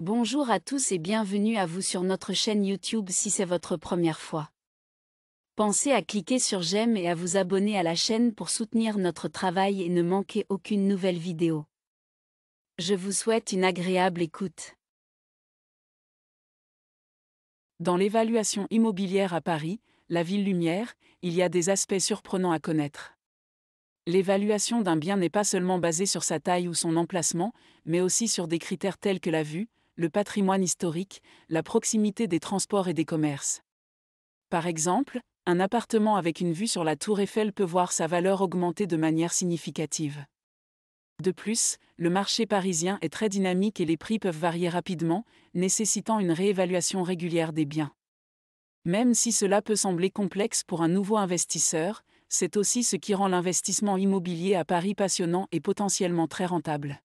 Bonjour à tous et bienvenue à vous sur notre chaîne YouTube si c'est votre première fois. Pensez à cliquer sur j'aime et à vous abonner à la chaîne pour soutenir notre travail et ne manquer aucune nouvelle vidéo. Je vous souhaite une agréable écoute. Dans l'évaluation immobilière à Paris, la ville lumière, il y a des aspects surprenants à connaître. L'évaluation d'un bien n'est pas seulement basée sur sa taille ou son emplacement, mais aussi sur des critères tels que la vue, le patrimoine historique, la proximité des transports et des commerces. Par exemple, un appartement avec une vue sur la tour Eiffel peut voir sa valeur augmenter de manière significative. De plus, le marché parisien est très dynamique et les prix peuvent varier rapidement, nécessitant une réévaluation régulière des biens. Même si cela peut sembler complexe pour un nouveau investisseur, c'est aussi ce qui rend l'investissement immobilier à Paris passionnant et potentiellement très rentable.